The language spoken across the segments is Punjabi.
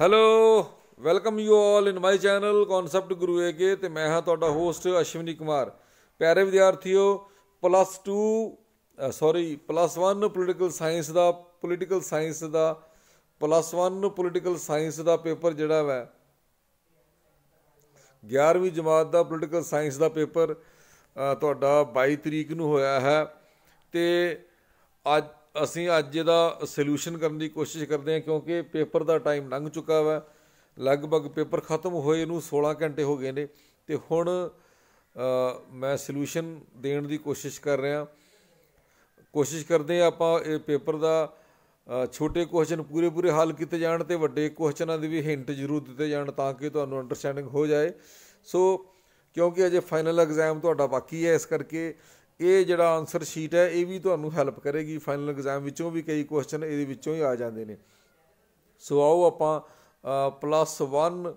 hello welcome you all in my channel concept Guru AK ਤੇ ਮੈਂ ਹਾਂ ਤੁਹਾਡਾ ਹੋਸਟ ਅਸ਼ਵਨੀ ਕੁਮਾਰ ਪਿਆਰੇ ਵਿਦਿਆਰਥੀਓ plus 2 sorry plus 1 political science ਦਾ ਪੋਲੀਟੀਕਲ ਸਾਇੰਸ ਦਾ ਪਲੱਸ 1 ਪੋਲੀਟੀਕਲ ਸਾਇੰਸ ਦਾ ਪੇਪਰ ਜਿਹੜਾ ਹੈ 11ਵੀਂ ਜਮਾਤ ਦਾ ਪੋਲੀਟੀਕਲ ਸਾਇੰਸ ਦਾ ਪੇਪਰ ਤੁਹਾਡਾ 22 ਤਰੀਕ ਨੂੰ ਹੋਇਆ ਹੈ ਤੇ ਅੱਜ ਅਸੀਂ ਅੱਜ ਇਹਦਾ ਸੋਲੂਸ਼ਨ ਕਰਨ ਦੀ ਕੋਸ਼ਿਸ਼ ਕਰਦੇ ਹਾਂ ਕਿਉਂਕਿ ਪੇਪਰ ਦਾ ਟਾਈਮ ਲੰਘ ਚੁੱਕਾ ਵਾ ਲਗਭਗ ਪੇਪਰ ਖਤਮ ਹੋਏ ਨੂੰ 16 ਘੰਟੇ ਹੋ ਗਏ ਨੇ ਤੇ ਹੁਣ ਮੈਂ ਸੋਲੂਸ਼ਨ ਦੇਣ ਦੀ ਕੋਸ਼ਿਸ਼ ਕਰ ਰਿਹਾ ਕੋਸ਼ਿਸ਼ ਕਰਦੇ ਆ ਆਪਾਂ ਇਹ ਪੇਪਰ ਦਾ ਛੋਟੇ ਕੁਐਸਚਨ ਪੂਰੇ ਪੂਰੇ ਹੱਲ ਕੀਤੇ ਜਾਣ ਤੇ ਵੱਡੇ ਕੁਐਸਚਨਾਂ ਦੀ ਵੀ ਹਿੰਟ ਜ਼ਰੂਰ ਦਿੱਤੇ ਜਾਣ ਤਾਂ ਕਿ ਤੁਹਾਨੂੰ ਅੰਡਰਸਟੈਂਡਿੰਗ ਹੋ ਜਾਏ ਸੋ ਕਿਉਂਕਿ ਅਜੇ ਫਾਈਨਲ ਐਗਜ਼ਾਮ ਤੁਹਾਡਾ ਬਾਕੀ ਹੈ ਇਸ ਕਰਕੇ ਇਹ ਜਿਹੜਾ ਆਨਸਰ ਸ਼ੀਟ ਹੈ ਇਹ ਵੀ ਤੁਹਾਨੂੰ ਹੈਲਪ ਕਰੇਗੀ ਫਾਈਨਲ ਐਗਜ਼ਾਮ ਵਿੱਚੋਂ ਵੀ ਕਈ ਕੁਐਸਚਨ ਇਹਦੇ ਵਿੱਚੋਂ ਹੀ ਆ ਜਾਂਦੇ ਨੇ ਸੋ ਆਓ ਆਪਾਂ ਪਲੱਸ 1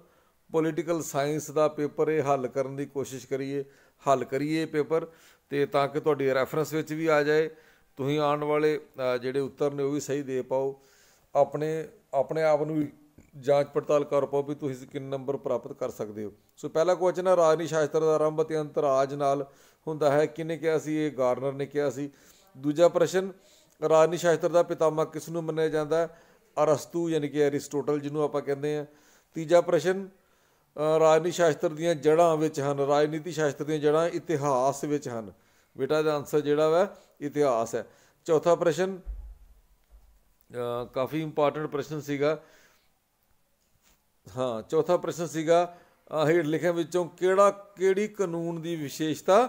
ਪੋਲੀਟੀਕਲ ਸਾਇੰਸ ਦਾ ਪੇਪਰ ਇਹ ਹੱਲ ਕਰਨ ਦੀ ਕੋਸ਼ਿਸ਼ ਕਰੀਏ ਹੱਲ ਕਰੀਏ ਪੇਪਰ ਤੇ ਤਾਂ ਕਿ ਤੁਹਾਡੀ ਰੈਫਰੈਂਸ ਵਿੱਚ ਵੀ ਆ ਜਾਏ ਤੁਸੀਂ ਆਉਣ ਵਾਲੇ ਜਿਹੜੇ ਉੱਤਰ ਨੇ ਉਹ ਵੀ ਸਹੀ ਦੇ ਪਾਓ ਆਪਣੇ ਆਪਣੇ ਆਪ ਨੂੰ ਜਾਂਚ ਪੜਤਾਲ ਕਰ ਪਾਓ ਵੀ ਤੁਸੀਂ ਕਿੰਨੇ ਨੰਬਰ ਪ੍ਰਾਪਤ ਕਰ ਸਕਦੇ ਹੋ ਸੋ ਪਹਿਲਾ ਕੁਐਸਚਨ ਹੈ ਰਾਜਨੀ ਸ਼ਾਸਤਰ ਦਾ ਆਰੰਭ ਅਤੇ ਅੰਤ ਰਾਜ ਨਾਲ ਹੁੰਦਾ ਹੈ ਕਿਨੇ ਕਿਹਾ ਸੀ ਇਹ ਗਾਰਨਰ ਨੇ ਕਿਹਾ ਸੀ ਦੂਜਾ ਪ੍ਰਸ਼ਨ ਰਾਜਨੀ ਸ਼ਾਸਤਰ ਦਾ ਪਿਤਾਮਾ ਕਿਸ ਨੂੰ ਮੰਨਿਆ ਜਾਂਦਾ ਅਰਸਤੂ ਯਾਨੀ ਕਿ ਅਰਿਸਟੋਟਲ ਜਿਹਨੂੰ ਆਪਾਂ ਕਹਿੰਦੇ ਆ ਤੀਜਾ ਪ੍ਰਸ਼ਨ ਰਾਜਨੀ ਸ਼ਾਸਤਰ ਦੀਆਂ ਜੜਾਂ ਵਿੱਚ ਹਨ ਰਾਜਨੀਤੀ ਸ਼ਾਸਤਰ ਦੀਆਂ ਜੜਾਂ ਇਤਿਹਾਸ ਵਿੱਚ ਹਨ ਬੇਟਾ ਦਾ ਆਨਸਰ ਜਿਹੜਾ ਵਾ ਇਤਿਹਾਸ ਹੈ ਚੌਥਾ ਪ੍ਰਸ਼ਨ ਕਾਫੀ ਇੰਪੋਰਟੈਂਟ ਪ੍ਰਸ਼ਨ ਸੀਗਾ ਹਾਂ ਚੌਥਾ ਪ੍ਰਸ਼ਨ ਸੀਗਾ ਹੇਠ ਲਿਖਿਆਂ ਵਿੱਚੋਂ ਕਿਹੜਾ ਕਿਹੜੀ ਕਾਨੂੰਨ ਦੀ ਵਿਸ਼ੇਸ਼ਤਾ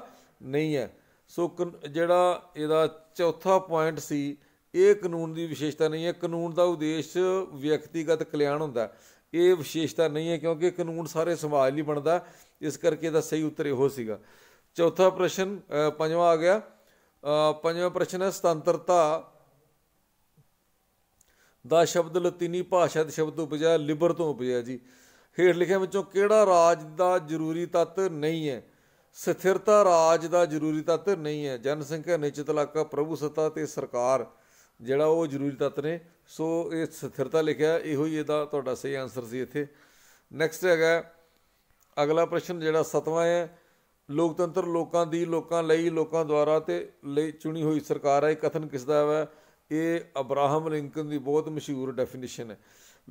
ਨਹੀਂ ਹੈ ਸੋ ਜਿਹੜਾ ਇਹਦਾ ਚੌਥਾ ਪੁਆਇੰਟ ਸੀ ਇਹ ਕਾਨੂੰਨ ਦੀ ਵਿਸ਼ੇਸ਼ਤਾ ਨਹੀਂ ਹੈ ਕਾਨੂੰਨ ਦਾ ਉਦੇਸ਼ ਵਿਅਕਤੀਗਤ ਕਲਿਆਣ ਹੁੰਦਾ ਇਹ ਵਿਸ਼ੇਸ਼ਤਾ ਨਹੀਂ ਹੈ ਕਿਉਂਕਿ ਕਾਨੂੰਨ ਸਾਰੇ ਸਮਾਜ ਲਈ ਬਣਦਾ ਇਸ ਕਰਕੇ ਇਹਦਾ ਸਹੀ ਉੱਤਰ ਇਹੋ ਸੀਗਾ ਚੌਥਾ ਪ੍ਰਸ਼ਨ ਪੰਜਵਾਂ ਆ ਗਿਆ ਪੰਜਵਾਂ ਪ੍ਰਸ਼ਨ ਹੈ ਸੁਤੰਤਰਤਾ ਦਾ ਸ਼ਬਦ ਲਾਤੀਨੀ ਭਾਸ਼ਾ ਦੇ ਸ਼ਬਦ ਤੋਂ ਉਪਜਿਆ ਲਿਬਰ ਤੋਂ ਉਪਜਿਆ ਜੀ ਹੇਠ ਲਿਖਿਆ ਵਿੱਚੋਂ ਕਿਹੜਾ ਰਾਜ ਦਾ ਜ਼ਰੂਰੀ ਤੱਤ ਨਹੀਂ ਹੈ ਸਥਿਰਤਾ ਰਾਜ ਦਾ ਜ਼ਰੂਰੀ ਤੱਤ ਨਹੀਂ ਹੈ ਜਨਸੰਖਿਆ ਨਿਸ਼ਚਿਤ ਇਲਾਕਾ ਪ੍ਰਭੂ ਸੱਤਾ ਤੇ ਸਰਕਾਰ ਜਿਹੜਾ ਉਹ ਜ਼ਰੂਰੀ ਤੱਤ ਨੇ ਸੋ ਇਹ ਸਥਿਰਤਾ ਲਿਖਿਆ ਇਹੋ ਹੀ ਇਹਦਾ ਤੁਹਾਡਾ ਸਹੀ ਆਨਸਰ ਸੀ ਇੱਥੇ ਨੈਕਸਟ ਹੈਗਾ ਅਗਲਾ ਪ੍ਰਸ਼ਨ ਜਿਹੜਾ ਸਤਵਾਂ ਹੈ ਲੋਕਤੰਤਰ ਲੋਕਾਂ ਦੀ ਲੋਕਾਂ ਲਈ ਲੋਕਾਂ ਦੁਆਰਾ ਤੇ ਲਈ ਚੁਣੀ ਹੋਈ ਸਰਕਾਰ ਹੈ ਕਥਨ ਕਿਸ ਦਾ ਹੈ ਇਹ ਅਬਰਾਹਮ ਲਿੰਕਨ ਦੀ ਬਹੁਤ ਮਸ਼ਹੂਰ ਡੈਫੀਨੇਸ਼ਨ ਹੈ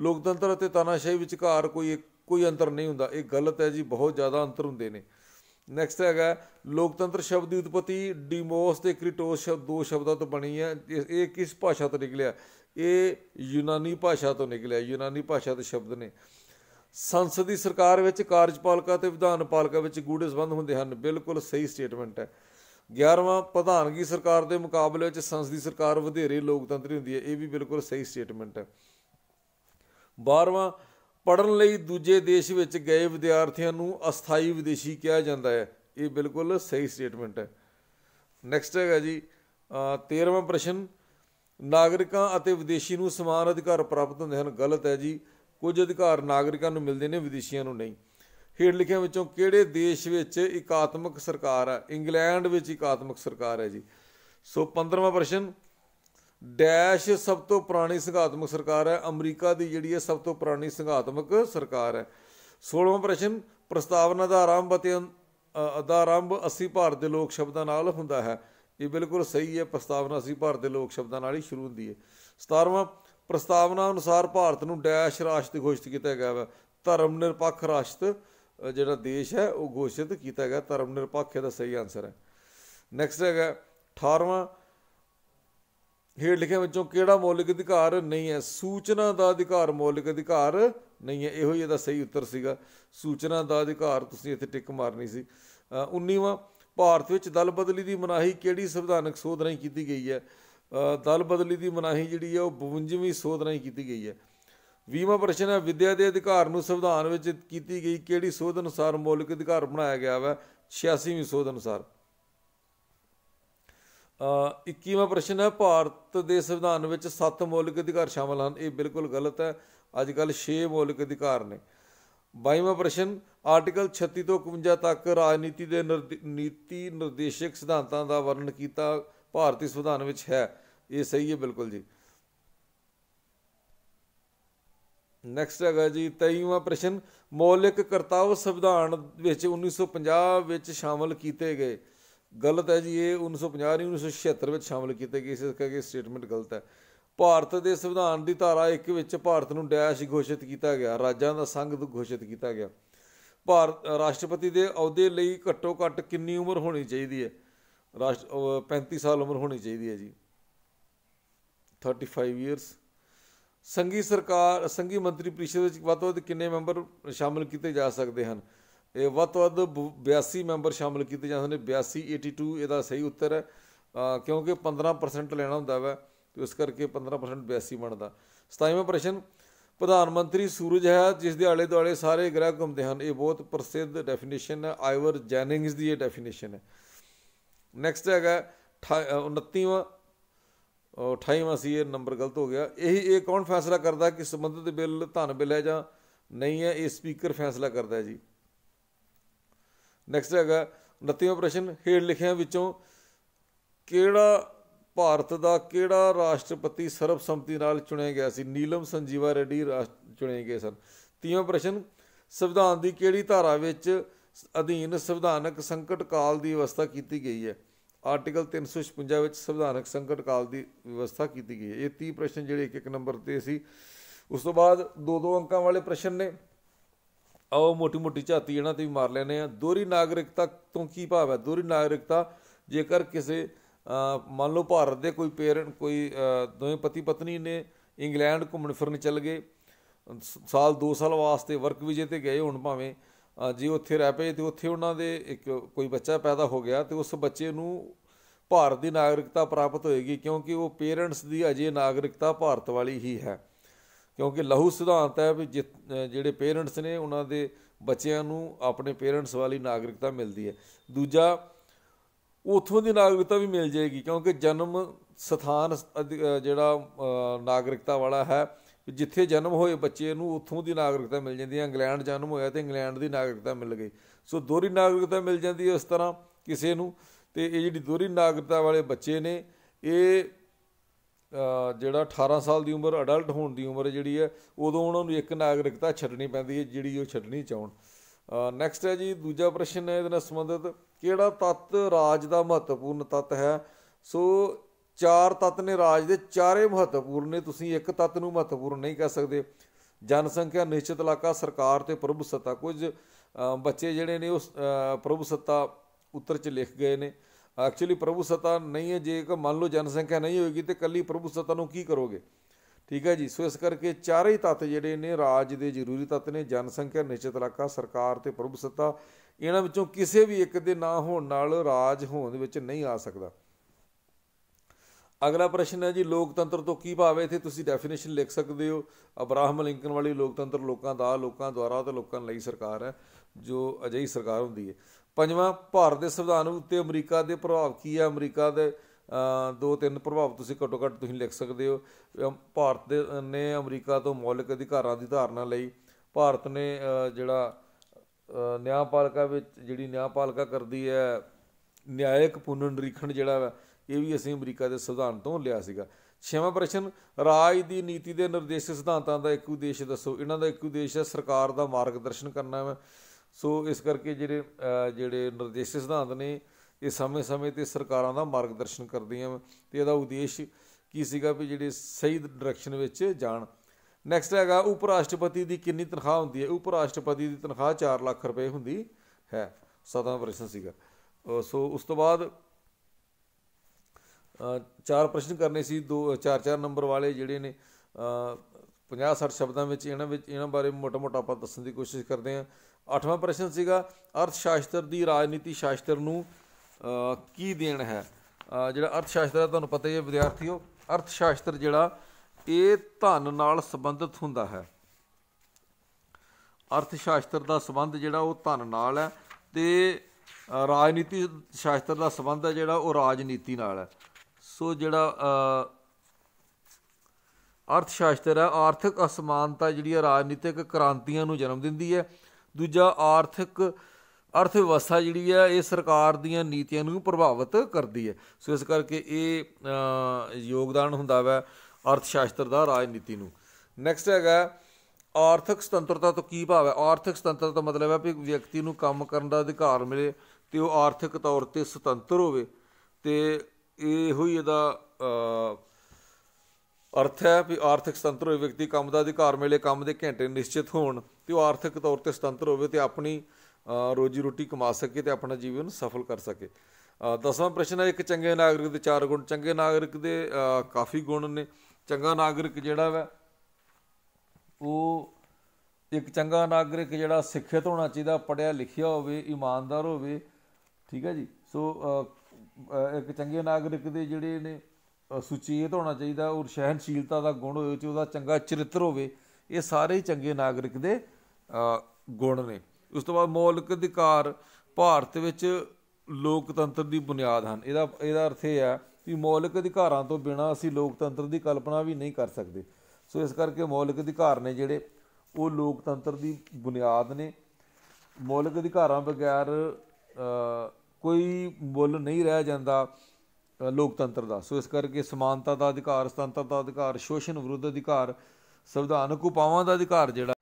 ਲੋਕਤੰਤਰ ਅਤੇ ਤਾਨਾਸ਼ਾਹੀ ਵਿਚਕਾਰ ਕੋਈ ਕੋਈ ਅੰਤਰ ਨਹੀਂ ਹੁੰਦਾ ਇਹ ਗਲਤ ਹੈ ਜੀ ਬਹੁਤ ਜ਼ਿਆਦਾ ਅੰਤਰ ਹੁੰਦੇ ਨੇ ਨੈਕਸਟ ਹੈਗਾ ਲੋਕਤੰਤਰ ਸ਼ਬਦ ਦੀ ਉਤਪਤੀ ਡੀਮੋਸ ਤੇ ਕ੍ਰਿਟੋਸ ਸ਼ਬਦ ਦੋ ਸ਼ਬਦਾਂ ਤੋਂ ਬਣੀ ਹੈ ਇਹ ਕਿਸ ਭਾਸ਼ਾ ਤੋਂ ਨਿਕਲਿਆ ਇਹ ਯੂਨਾਨੀ ਭਾਸ਼ਾ ਤੋਂ ਨਿਕਲਿਆ ਯੂਨਾਨੀ ਭਾਸ਼ਾ ਦੇ ਸ਼ਬਦ ਨੇ ਸੰਸਦੀ ਸਰਕਾਰ ਵਿੱਚ ਕਾਰਜਪਾਲਿਕਾ ਤੇ ਵਿਧਾਨਪਾਲਿਕਾ ਵਿੱਚ ਗੂੜੇ ਸਬੰਧ ਹੁੰਦੇ ਹਨ ਬਿਲਕੁਲ ਸਹੀ ਸਟੇਟਮੈਂਟ ਹੈ 11ਵਾਂ ਪ੍ਰਧਾਨਗੀ ਸਰਕਾਰ ਦੇ ਮੁਕਾਬਲੇ ਵਿੱਚ ਸੰਸਦੀ ਸਰਕਾਰ ਵਧੇਰੇ ਲੋਕਤੰਤਰੀ ਹੁੰਦੀ ਹੈ ਇਹ ਵੀ ਬਿਲਕੁਲ ਸਹੀ ਸਟੇਟਮੈਂਟ ਹੈ 12ਵਾਂ ਪੜਨ ਲਈ ਦੂਜੇ ਦੇਸ਼ ਵਿੱਚ ਗਏ ਵਿਦਿਆਰਥੀਆਂ ਨੂੰ ਅਸਥਾਈ ਵਿਦੇਸ਼ੀ ਕਿਹਾ ਜਾਂਦਾ ਹੈ ਇਹ ਬਿਲਕੁਲ ਸਹੀ ਸਟੇਟਮੈਂਟ ਹੈ ਨੈਕਸਟ ਹੈਗਾ ਜੀ 13ਵਾਂ ਪ੍ਰਸ਼ਨ ਨਾਗਰਿਕਾਂ ਅਤੇ ਵਿਦੇਸ਼ੀ ਨੂੰ ਸਮਾਨ ਅਧਿਕਾਰ ਪ੍ਰਾਪਤ ਹੁੰਦੇ ਹਨ ਗਲਤ ਹੈ ਜੀ ਕੁਝ ਅਧਿਕਾਰ ਨਾਗਰਿਕਾਂ ਨੂੰ ਮਿਲਦੇ ਨੇ ਵਿਦੇਸ਼ੀਆਂ ਨੂੰ ਨਹੀਂ ਹੇਠ ਲਿਖਿਆਂ ਵਿੱਚੋਂ ਕਿਹੜੇ ਦੇਸ਼ ਵਿੱਚ ਇਕਾਤਮਕ ਸਰਕਾਰ ਹੈ ਇੰਗਲੈਂਡ ਵਿੱਚ ਇਕਾਤਮਕ ਸਰਕਾਰ ਹੈ ਜੀ ਸੋ 15ਵਾਂ ਪ੍ਰਸ਼ਨ ਡੈਸ਼ ਸਭ ਤੋਂ ਪੁਰਾਣੀ ਸੰਘਾਤਮਕ ਸਰਕਾਰ ਹੈ ਅਮਰੀਕਾ ਦੀ ਜਿਹੜੀ ਹੈ ਸਭ ਤੋਂ ਪੁਰਾਣੀ ਸੰਘਾਤਮਕ ਸਰਕਾਰ ਹੈ 16ਵਾਂ ਪ੍ਰਸ਼ਨ ਪ੍ਰਸਤਾਵਨਾ ਦਾ ਆਰੰਭ ਅਤੇ ਦਾ ਆਰੰਭ ਅਸੀਂ ਭਾਰਤ ਦੇ ਲੋਕ ਸ਼ਬਦਾਂ ਨਾਲ ਹੁੰਦਾ ਹੈ ਇਹ ਬਿਲਕੁਲ ਸਹੀ ਹੈ ਪ੍ਰਸਤਾਵਨਾ ਅਸੀਂ ਭਾਰਤ ਦੇ ਲੋਕ ਸ਼ਬਦਾਂ ਨਾਲ ਹੀ ਸ਼ੁਰੂ ਹੁੰਦੀ ਹੈ 17ਵਾਂ ਪ੍ਰਸਤਾਵਨਾ ਅਨੁਸਾਰ ਭਾਰਤ ਨੂੰ ਡੈਸ਼ ਰਾਸ਼ਟ ਘੋਸ਼ਿਤ ਕੀਤਾ ਗਿਆ ਹੈ ਧਰਮ ਨਿਰਪੱਖ ਰਾਸ਼ਟ ਜਿਹੜਾ ਦੇਸ਼ ਹੈ ਉਹ ਘੋਸ਼ਿਤ ਕੀਤਾ ਗਿਆ ਧਰਮ ਨਿਰਪੱਖ ਇਹਦਾ ਸਹੀ ਆਨਸਰ ਹੈ ਨੈਕਸਟ ਹੈਗਾ 18ਵਾਂ ਹੇਠ ਲਿਖਿਆ ਵਿੱਚੋਂ ਕਿਹੜਾ ਮੌਲਿਕ ਅਧਿਕਾਰ ਨਹੀਂ ਹੈ ਸੂਚਨਾ ਦਾ ਅਧਿਕਾਰ ਮੌਲਿਕ ਅਧਿਕਾਰ ਨਹੀਂ ਹੈ ਇਹੋ ਹੀ ਇਹਦਾ ਸਹੀ ਉੱਤਰ ਸੀਗਾ ਸੂਚਨਾ ਦਾ ਅਧਿਕਾਰ ਤੁਸੀਂ ਇੱਥੇ ਟਿਕ ਮਾਰਨੀ ਸੀ 19ਵਾਂ ਭਾਰਤ ਵਿੱਚ ਦਲ ਬਦਲੀ ਦੀ ਮਨਾਹੀ ਕਿਹੜੀ ਸੰਵਿਧਾਨਕ ਸੋਧ ਰਾਹੀਂ ਕੀਤੀ ਗਈ ਹੈ ਦਲ ਬਦਲੀ ਦੀ ਮਨਾਹੀ ਜਿਹੜੀ ਹੈ ਉਹ 52ਵੀਂ ਸੋਧ ਰਾਹੀਂ ਕੀਤੀ ਗਈ ਹੈ 20ਵਾਂ ਪ੍ਰਸ਼ਨ ਹੈ ਵਿਦਿਆ ਦੇ ਅਧਿਕਾਰ ਨੂੰ ਸੰਵਿਧਾਨ ਵਿੱਚ ਕੀਤੀ ਗਈ ਕਿਹੜੀ ਸੋਧ ਅਨੁਸਾਰ ਮੌਲਿਕ ਅਧਿਕਾਰ ਬਣਾਇਆ ਗਿਆ ਹੈ 86ਵੀਂ ਸੋਧ ਅਨੁਸਾਰ 21ਵਾਂ ਪ੍ਰਸ਼ਨ ਹੈ ਭਾਰਤ ਦੇ ਸੰਵਿਧਾਨ ਵਿੱਚ ਸੱਤ ਮੌਲਿਕ ਅਧਿਕਾਰ ਸ਼ਾਮਲ ਹਨ ਇਹ ਬਿਲਕੁਲ ਗਲਤ ਹੈ ਅੱਜ ਕੱਲ 6 ਮੌਲਿਕ ਅਧਿਕਾਰ ਨੇ 22ਵਾਂ ਪ੍ਰਸ਼ਨ ਆਰਟੀਕਲ 36 ਤੋਂ 51 ਤੱਕ ਰਾਜਨੀਤੀ ਦੇ ਨੀਤੀ ਨਿਰਦੇਸ਼ਕ ਸਿਧਾਂਤਾਂ ਦਾ ਵਰਣਨ ਕੀਤਾ ਭਾਰਤੀ ਸੰਵਿਧਾਨ ਵਿੱਚ ਹੈ ਇਹ ਸਹੀ ਹੈ ਬਿਲਕੁਲ ਜੀ ਨੈਕਸਟ ਹੈਗਾ ਜੀ 23ਵਾਂ ਪ੍ਰਸ਼ਨ ਮੌਲਿਕ ਕਰਤੱਵ ਸੰਵਿਧਾਨ ਵਿੱਚ 1950 ਵਿੱਚ ਸ਼ਾਮਲ ਕੀਤੇ ਗਏ ਗਲਤ ਹੈ ਜੀ ਇਹ 1950 1976 ਵਿੱਚ ਸ਼ਾਮਲ ਕੀਤੇ ਗਏ ਇਸ ਕਰਕੇ ਸਟੇਟਮੈਂਟ ਗਲਤ ਹੈ ਭਾਰਤ ਦੇ ਸੰਵਿਧਾਨ ਦੀ ਧਾਰਾ 1 ਵਿੱਚ ਭਾਰਤ ਨੂੰ ਡੈਸ਼ ਘੋਸ਼ਿਤ ਕੀਤਾ ਗਿਆ ਰਾਜਾਂ ਦਾ ਸੰਘ ਘੋਸ਼ਿਤ ਕੀਤਾ ਗਿਆ ਭਾਰਤ ਰਾਸ਼ਟਰਪਤੀ ਦੇ ਅਹੁਦੇ ਲਈ ਘੱਟੋ ਘੱਟ ਕਿੰਨੀ ਉਮਰ ਹੋਣੀ ਚਾਹੀਦੀ ਹੈ ਰਾਸ਼ਟਰ 35 ਸਾਲ ਉਮਰ ਹੋਣੀ ਚਾਹੀਦੀ ਹੈ ਜੀ 35 ਇਅਰਸ ਸੰਗੀ ਸਰਕਾਰ ਸੰਗੀ ਮੰਤਰੀ ਪਰਿਸ਼ਦ ਵਿੱਚ ਵੱਧ ਤੋਂ ਵੱਧ ਕਿੰਨੇ ਮੈਂਬਰ ਸ਼ਾਮਲ ਕੀਤੇ ਜਾ ਸਕਦੇ ਹਨ ਇਹ ਵੱਧ ਤੋਂ ਵੱਧ 82 ਮੈਂਬਰ ਸ਼ਾਮਲ ਕੀਤੇ ਜਾਂਦੇ ਨੇ 82 82 ਇਹਦਾ ਸਹੀ ਉੱਤਰ ਹੈ ਕਿਉਂਕਿ 15% ਲੈਣਾ ਹੁੰਦਾ ਵਾ ਤੇ ਇਸ ਕਰਕੇ 15% 82 ਬਣਦਾ 27ਵਾਂ ਪ੍ਰਸ਼ਨ ਪ੍ਰਧਾਨ ਮੰਤਰੀ ਸੂਰਜ ਹੈ ਜਿਸ ਦੇ ਆਲੇ ਦੁਆਲੇ ਸਾਰੇ ਗ੍ਰਹਿ ਘੁੰਮਦੇ ਹਨ ਇਹ ਬਹੁਤ ਪ੍ਰਸਿੱਧ ਡੈਫੀਨੇਸ਼ਨ ਹੈ ਆਈਵਰ ਜੈਨਿੰਗਸ ਦੀ ਇਹ ਡੈਫੀਨੇਸ਼ਨ ਹੈ ਨੈਕਸਟ ਹੈਗਾ 29ਵਾਂ 28ਵਾਂ ਸੀ ਇਹ ਨੰਬਰ ਗਲਤ ਹੋ ਗਿਆ ਇਹ ਇਹ ਕੌਣ ਫੈਸਲਾ ਕਰਦਾ ਕਿ ਸੰਬੰਧਿਤ ਬਿੱਲ ਧਨ ਬਿੱਲ ਹੈ ਜਾਂ ਨਹੀਂ ਹੈ ਇਹ ਸਪੀਕਰ ਫੈਸਲਾ ਕਰਦਾ ਹੈ ਜੀ ਨੈਕਸਟ ਹੈਗਾ 29ਵਾਂ ਪ੍ਰਸ਼ਨ ਹੇਠ ਲਿਖਿਆਂ ਵਿੱਚੋਂ ਕਿਹੜਾ ਭਾਰਤ ਦਾ ਕਿਹੜਾ ਰਾਸ਼ਟਰਪਤੀ ਸਰਬਸੰਮਤੀ ਨਾਲ ਚੁਣਿਆ ਗਿਆ ਸੀ ਨੀਲਮ ਸੰਜੀਵਾ ਰੈਡੀ ਚੁਣੇ ਗਏ ਸਨ 30ਵਾਂ ਪ੍ਰਸ਼ਨ ਸੰਵਿਧਾਨ ਦੀ ਕਿਹੜੀ ਧਾਰਾ ਵਿੱਚ ਅਧੀਨ ਸੰਵਿਧਾਨਕ ਸੰਕਟ ਕਾਲ ਦੀ ਵਿਵਸਥਾ ਕੀਤੀ ਗਈ ਹੈ ਆਰਟੀਕਲ 356 ਵਿੱਚ ਸੰਵਿਧਾਨਕ ਸੰਕਟ ਕਾਲ ਦੀ ਵਿਵਸਥਾ ਕੀਤੀ ਗਈ ਹੈ ਇਹ 30 ਪ੍ਰਸ਼ਨ ਜਿਹੜੇ ਇੱਕ ਇੱਕ ਨੰਬਰ ਤੇ ਸੀ ਉਸ ਤੋਂ ਬਾਅਦ ਦੋ ਦੋ ਅੰਕਾਂ ਵਾਲੇ ਪ੍ਰਸ਼ਨ ਨੇ ਉਹ ਮੋਟੀ ਮੋਟੀ ਝਾਤੀ ਇਹਨਾਂ ਤੇ ਵੀ ਮਾਰ ਲੈਨੇ ਆ ਦੋਹਰੀ ਨਾਗਰਿਕਤਾ ਤੋਂ ਕੀ ਭਾਵ ਹੈ ਦੋਹਰੀ ਨਾਗਰਿਕਤਾ ਜੇਕਰ ਕਿਸੇ ਮੰਨ ਲਓ ਭਾਰਤ ਦੇ ਕੋਈ ਪੇਰੈਂਟ ਕੋਈ ਦੋਵੇਂ ਪਤੀ ਪਤਨੀ ਨੇ ਇੰਗਲੈਂਡ ਘੁੰਮਣ ਫਿਰਨ ਚੱਲ ਗਏ ਸਾਲ 2 ਸਾਲ ਵਾਸਤੇ ਵਰਕ ਵੀਜ਼ੇ ਤੇ ਗਏ ਹੁਣ ਭਾਵੇਂ ਜੇ ਉੱਥੇ ਰਹਿ ਪਏ ਤੇ ਉੱਥੇ ਉਹਨਾਂ ਦੇ ਇੱਕ ਕੋਈ ਬੱਚਾ ਪੈਦਾ ਹੋ ਗਿਆ ਤੇ ਉਸ ਬੱਚੇ ਨੂੰ ਭਾਰਤ ਦੀ ਨਾਗਰਿਕਤਾ ਪ੍ਰਾਪਤ ਹੋਏਗੀ ਕਿਉਂਕਿ ਉਹ ਪੇਰੈਂਟਸ ਦੀ ਅਜੇ ਨਾਗਰਿਕਤਾ ਭਾਰਤ ਵਾਲੀ ਹੀ ਹੈ ਕਿਉਂਕਿ ਲਹੂ ਸਿਧਾਂਤ ਹੈ ਵੀ ਜਿਹੜੇ ਪੇਰੈਂਟਸ ਨੇ ਉਹਨਾਂ ਦੇ ਬੱਚਿਆਂ ਨੂੰ ਆਪਣੇ ਪੇਰੈਂਟਸ ਵਾਲੀ ਨਾਗਰਿਕਤਾ ਮਿਲਦੀ ਹੈ ਦੂਜਾ ਉਥੋਂ ਦੀ ਨਾਗਰਿਕਤਾ ਵੀ ਮਿਲ ਜਾਏਗੀ ਕਿਉਂਕਿ ਜਨਮ ਸਥਾਨ ਜਿਹੜਾ ਨਾਗਰਿਕਤਾ ਵਾਲਾ ਹੈ ਜਿੱਥੇ ਜਨਮ ਹੋਏ ਬੱਚੇ ਨੂੰ ਉਥੋਂ ਦੀ ਨਾਗਰਿਕਤਾ ਮਿਲ ਜਾਂਦੀ ਹੈ ਇੰਗਲੈਂਡ ਜਨਮ ਹੋਇਆ ਤੇ ਇੰਗਲੈਂਡ ਦੀ ਨਾਗਰਿਕਤਾ ਮਿਲ ਗਈ ਸੋ ਦੋਹਰੀ ਨਾਗਰਿਕਤਾ ਮਿਲ ਜਾਂਦੀ ਹੈ ਇਸ ਤਰ੍ਹਾਂ ਕਿਸੇ ਨੂੰ ਤੇ ਇਹ ਜਿਹੜੀ ਦੋਹਰੀ ਨਾਗਰਿਕਤਾ ਵਾਲੇ ਬੱਚੇ ਨੇ ਇਹ ਜਿਹੜਾ 18 ਸਾਲ ਦੀ ਉਮਰ ਅਡਲਟ ਹੋਣ ਦੀ ਉਮਰ ਜਿਹੜੀ ਹੈ ਉਦੋਂ ਉਹਨਾਂ ਨੂੰ ਇੱਕ ਨਾਗਰਿਕਤਾ ਛੱਡਣੀ ਪੈਂਦੀ ਹੈ ਜਿਹੜੀ ਉਹ ਛੱਡਣੀ ਚਾਹਣ ਨੈਕਸਟ ਹੈ ਜੀ ਦੂਜਾ ਪ੍ਰਸ਼ਨ ਹੈ ਇਹਦੇ ਨਾਲ ਸੰਬੰਧਿਤ ਕਿਹੜਾ ਤੱਤ ਰਾਜ ਦਾ ਮਹੱਤਵਪੂਰਨ ਤੱਤ ਹੈ ਸੋ ਚਾਰ ਤੱਤ ਨੇ ਰਾਜ ਦੇ ਚਾਰੇ ਮਹੱਤਵਪੂਰਨ ਨੇ ਤੁਸੀਂ ਇੱਕ ਤੱਤ ਨੂੰ ਮਹੱਤਵਪੂਰਨ ਨਹੀਂ ਕਹਿ ਸਕਦੇ ਜਨਸੰਖਿਆ ਨਿਸ਼ਚਿਤ ਇਲਾਕਾ ਸਰਕਾਰ ਤੇ ਪ੍ਰਭੂ ਸੱਤਾ ਕੁਝ ਬੱਚੇ ਜਿਹੜੇ ਨੇ ਉਸ ਪ੍ਰਭੂ ਸੱਤਾ ਉੱਤਰ ਚ ਲਿਖ ਗਏ ਨੇ ਐਕਚੁਅਲੀ ਪ੍ਰਭੂ ਸਤਾ ਨਹੀਂ ਹੈ ਜੇਕਰ ਮੰਨ ਲਓ ਜਨਸੰਖਿਆ ਨਹੀਂ ਹੋਏਗੀ ਤੇ ਕੱਲੀ ਪ੍ਰਭੂ ਸਤਾ ਨੂੰ ਕੀ ਕਰੋਗੇ ਠੀਕ ਹੈ ਜੀ ਸੋ ਇਸ ਕਰਕੇ ਚਾਰੇ ਤੱਤ ਜਿਹੜੇ ਨੇ ਰਾਜ ਦੇ ਜ਼ਰੂਰੀ ਤੱਤ ਨੇ ਜਨਸੰਖਿਆ ਨਿਸ਼ਚਿਤ ਇਲਾਕਾ ਸਰਕਾਰ ਤੇ ਪ੍ਰਭੂ ਸਤਾ ਇਹਨਾਂ ਵਿੱਚੋਂ ਕਿਸੇ ਵੀ ਇੱਕ ਦੇ ਨਾ ਹੋਣ ਨਾਲ ਰਾਜ ਹੋਣ ਵਿੱਚ ਨਹੀਂ ਆ ਸਕਦਾ ਅਗਲਾ ਪ੍ਰਸ਼ਨ ਹੈ ਜੀ ਲੋਕਤੰਤਰ ਤੋਂ ਕੀ ਭਾਵ ਹੈ ਇਥੇ ਤੁਸੀਂ ਡੈਫੀਨੇਸ਼ਨ ਲਿਖ ਸਕਦੇ ਹੋ ਅਬਰਾਹਮ ਲਿੰਕਨ ਵਾਲੀ ਲੋਕਤੰਤਰ ਲੋਕਾਂ ਦਾ ਲੋਕਾਂ ਦੁਆਰਾ ਤੇ ਲੋਕਾਂ ਲਈ ਸਰਕਾਰ ਹੈ ਜੋ ਅਜਿਹੀ ਸਰਕਾਰ ਹੁੰਦੀ ਹੈ ਪੰਜਵਾਂ ਭਾਰਤ ਦੇ ਸੰਵਿਧਾਨ ਉੱਤੇ ਅਮਰੀਕਾ ਦੇ ਪ੍ਰਭਾਵ ਕੀ ਹੈ ਅਮਰੀਕਾ ਦੇ ਦੋ ਤਿੰਨ ਪ੍ਰਭਾਵ ਤੁਸੀਂ ਘੱਟੋ ਘੱਟ ਤੁਸੀਂ ਲਿਖ ਸਕਦੇ ਹੋ ਭਾਰਤ ਦੇ ਨੇ ਅਮਰੀਕਾ ਤੋਂ ਮੌਲਿਕ ਅਧਿਕਾਰਾਂ ਦੀ ਧਾਰਨਾ ਲਈ ਭਾਰਤ ਨੇ ਜਿਹੜਾ ਨਿਆਂਪਾਲਿਕਾ ਵਿੱਚ ਜਿਹੜੀ ਨਿਆਂਪਾਲਿਕਾ ਕਰਦੀ ਹੈ ਨਿਆਇਕ ਪੁਨਰ ਨਿਰੀਖਣ ਜਿਹੜਾ ਇਹ ਵੀ ਅਸੀਂ ਅਮਰੀਕਾ ਦੇ ਸੰਵਿਧਾਨ ਤੋਂ ਲਿਆ ਸੀਗਾ ਛੇਵਾਂ ਪ੍ਰਸ਼ਨ ਰਾਜ ਦੀ ਨੀਤੀ ਦੇ ਨਿਰਦੇਸ਼ਕ ਸਿਧਾਂਤਾਂ ਦਾ ਇੱਕ ਉਦੇਸ਼ ਦੱਸੋ ਇਹਨਾਂ ਦਾ ਇੱਕ ਉਦੇਸ਼ ਹੈ ਸਰਕਾਰ ਦਾ ਮਾਰਗਦਰਸ਼ਨ ਕਰਨਾ ਹੈ ਸੋ ਇਸ ਕਰਕੇ ਜਿਹੜੇ ਜਿਹੜੇ ਨਿਰਦੇਸ਼ ਸਿਧਾਂਤ ਨੇ ਇਹ ਸਮੇਂ-ਸਮੇਂ ਤੇ ਸਰਕਾਰਾਂ ਦਾ ਮਾਰਗਦਰਸ਼ਨ ਕਰਦੀਆਂ ਤੇ ਇਹਦਾ ਉਦੇਸ਼ ਕੀ ਸੀਗਾ ਵੀ ਜਿਹੜੇ ਸਹੀ ਡਾਇਰੈਕਸ਼ਨ ਵਿੱਚ ਜਾਣ ਨੈਕਸਟ ਹੈਗਾ ਉਪ ਰਾਸ਼ਟਰਪਤੀ ਦੀ ਕਿੰਨੀ ਤਨਖਾਹ ਹੁੰਦੀ ਹੈ ਉਪ ਰਾਸ਼ਟਰਪਤੀ ਦੀ ਤਨਖਾਹ 4 ਲੱਖ ਰੁਪਏ ਹੁੰਦੀ ਹੈ ਸਤਾਂ ਪ੍ਰਸ਼ਨ ਸੀਗਾ ਸੋ ਉਸ ਤੋਂ ਬਾਅਦ ਚਾਰ ਪ੍ਰਸ਼ਨ ਕਰਨੇ ਸੀ ਦੋ ਚਾਰ ਚਾਰ ਨੰਬਰ ਵਾਲੇ ਜਿਹੜੇ ਨੇ 50 60 ਸ਼ਬਦਾਂ ਵਿੱਚ ਇਹਨਾਂ ਵਿੱਚ ਇਹਨਾਂ ਬਾਰੇ ਮੋਟਾ-ਮੋਟਾ ਆਪਾਂ ਦੱਸਣ ਦੀ ਕੋਸ਼ਿਸ਼ ਕਰਦੇ ਆਂ ਅੱਠਵਾਂ ਪ੍ਰਸ਼ਨ ਸੀਗਾ ਅਰਥ ਸ਼ਾਸਤਰ ਦੀ ਰਾਜਨੀਤੀ ਸ਼ਾਸਤਰ ਨੂੰ ਕੀ ਦੇਣ ਹੈ ਜਿਹੜਾ ਅਰਥ ਸ਼ਾਸਤਰ ਹੈ ਤੁਹਾਨੂੰ ਪਤਾ ਹੀ ਹੈ ਵਿਦਿਆਰਥੀਓ ਅਰਥ ਸ਼ਾਸਤਰ ਜਿਹੜਾ ਇਹ ਧਨ ਨਾਲ ਸੰਬੰਧਿਤ ਹੁੰਦਾ ਹੈ ਅਰਥ ਸ਼ਾਸਤਰ ਦਾ ਸੰਬੰਧ ਜਿਹੜਾ ਉਹ ਧਨ ਨਾਲ ਹੈ ਤੇ ਰਾਜਨੀਤੀ ਸ਼ਾਸਤਰ ਦਾ ਸੰਬੰਧ ਹੈ ਜਿਹੜਾ ਉਹ ਰਾਜਨੀਤੀ ਨਾਲ ਹੈ ਸੋ ਜਿਹੜਾ ਅਰਥ ਸ਼ਾਸਤਰ ਹੈ ਆਰਥਿਕ ਅਸਮਾਨਤਾ ਜਿਹੜੀ ਹੈ ਰਾਜਨੀਤਿਕ ਕ੍ਰਾਂਤੀਆਂ ਨੂੰ ਜਨਮ ਦਿੰਦੀ ਹੈ ਦੂਜਾ ਆਰਥਿਕ ਅਰਥ ਵਿਵਸਥਾ ਜਿਹੜੀ ਆ ਇਹ ਸਰਕਾਰ ਦੀਆਂ ਨੀਤੀਆਂ ਨੂੰ ਪ੍ਰਭਾਵਿਤ ਕਰਦੀ ਹੈ ਸੋ ਇਸ ਕਰਕੇ ਇਹ ਯੋਗਦਾਨ ਹੁੰਦਾ ਵਾ ਅਰਥ ਸ਼ਾਸਤਰ ਦਾ ਰਾਜਨੀਤੀ ਨੂੰ ਨੈਕਸਟ ਹੈਗਾ ਆਰਥਿਕ ਸੁਤੰਤਰਤਾ ਤੋਂ ਕੀ ਭਾਵ ਹੈ ਆਰਥਿਕ ਸੁਤੰਤਰਤਾ ਦਾ ਮਤਲਬ ਹੈ ਕਿ ਵਿਅਕਤੀ ਨੂੰ ਕੰਮ ਕਰਨ ਦਾ ਅਧਿਕਾਰ ਮਿਲੇ ਤੇ ਉਹ ਆਰਥਿਕ ਤੌਰ ਤੇ ਸੁਤੰਤਰ ਹੋਵੇ ਤੇ ਇਹੋ ਹੀ ਇਹਦਾ ਅਰਥ ਹੈ ਕਿ ਆਰਥਿਕ ਸੁਤੰਤਰ ਹੋਏ ਵਿਅਕਤੀ ਕੰਮ ਦਾ ਅਧਿਕਾਰ ਮਿਲੇ ਕੰਮ ਦੇ ਘੰਟੇ ਨਿਸ਼ਚਿਤ ਹੋਣ ਤੇ ਉਹ ਆਰਥਿਕ ਤੌਰ ਤੇ ਸੁਤੰਤਰ ਹੋਵੇ ਤੇ ਆਪਣੀ ਰੋਜੀ ਰੋਟੀ ਕਮਾ ਸਕੇ ਤੇ ਆਪਣਾ ਜੀਵਨ ਸਫਲ ਕਰ ਸਕੇ ਦਸਵਾਂ ਪ੍ਰਸ਼ਨ ਹੈ ਇੱਕ ਚੰਗੇ ਨਾਗਰਿਕ ਦੇ ਚਾਰ ਗੁਣ ਚੰਗੇ ਨਾਗਰਿਕ ਦੇ ਕਾਫੀ ਗੁਣ ਨੇ ਚੰਗਾ ਨਾਗਰਿਕ ਜਿਹੜਾ ਵਾ ਉਹ ਇੱਕ ਚੰਗਾ ਨਾਗਰਿਕ ਜਿਹੜਾ ਸਿੱਖਿਅਤ ਹੋਣਾ ਚਾਹੀਦਾ ਪੜਿਆ ਲਿਖਿਆ ਹੋਵੇ ਇਮਾਨਦਾਰ ਹੋਵੇ ਠੀਕ ਹੈ ਜੀ ਸੋ ਇੱਕ ਚੰਗੇ ਨਾਗਰਿਕ ਦੇ ਜਿਹੜੇ ਨੇ ਸੁਚੇਤ ਹੋਣਾ ਚਾਹੀਦਾ ਔਰ ਸਹਿਨਸ਼ੀਲਤਾ ਦਾ ਗੁਣ ਹੋਵੇ ਤੇ ਉਹਦਾ ਚੰਗਾ ਚਰਿੱਤਰ ਹੋਵੇ ਇਹ ਸਾਰੇ ਹੀ ਚੰਗੇ ਨਾਗਰਿਕ ਦੇ ਗੁਣ ਨੇ ਉਸ ਤੋਂ ਬਾਅਦ ਮੌਲਿਕ ਅਧਿਕਾਰ ਭਾਰਤ ਵਿੱਚ ਲੋਕਤੰਤਰ ਦੀ ਬੁਨਿਆਦ ਹਨ ਇਹਦਾ ਇਹਦਾ ਅਰਥ ਇਹ ਹੈ ਕਿ ਮੌਲਿਕ ਅਧਿਕਾਰਾਂ ਤੋਂ ਬਿਨਾਂ ਅਸੀਂ ਲੋਕਤੰਤਰ ਦੀ ਕਲਪਨਾ ਵੀ ਨਹੀਂ ਕਰ ਸਕਦੇ ਸੋ ਇਸ ਕਰਕੇ ਮੌਲਿਕ ਅਧਿਕਾਰ ਨੇ ਜਿਹੜੇ ਉਹ ਲੋਕਤੰਤਰ ਦੀ ਬੁਨਿਆਦ ਨੇ ਮੌਲਿਕ ਅਧਿਕਾਰਾਂ ਬਗੈਰ ਕੋਈ ਮੁੱਲ ਨਹੀਂ ਰਹਿ ਜਾਂਦਾ ਲੋਕਤੰਤਰ ਦਾ ਸੋ ਇਸ ਕਰਕੇ ਸਮਾਨਤਾ ਦਾ ਅਧਿਕਾਰ ਸੁਤੰਤਰਤਾ ਦਾ ਅਧਿਕਾਰ ਸ਼ੋਸ਼ਣ ਵਿਰੁੱਧ ਅਧਿਕਾਰ ਸੰਵਿਧਾਨਕ ਉਪਾਵਾਂ ਦਾ ਅਧਿਕਾਰ ਜਿਹੜਾ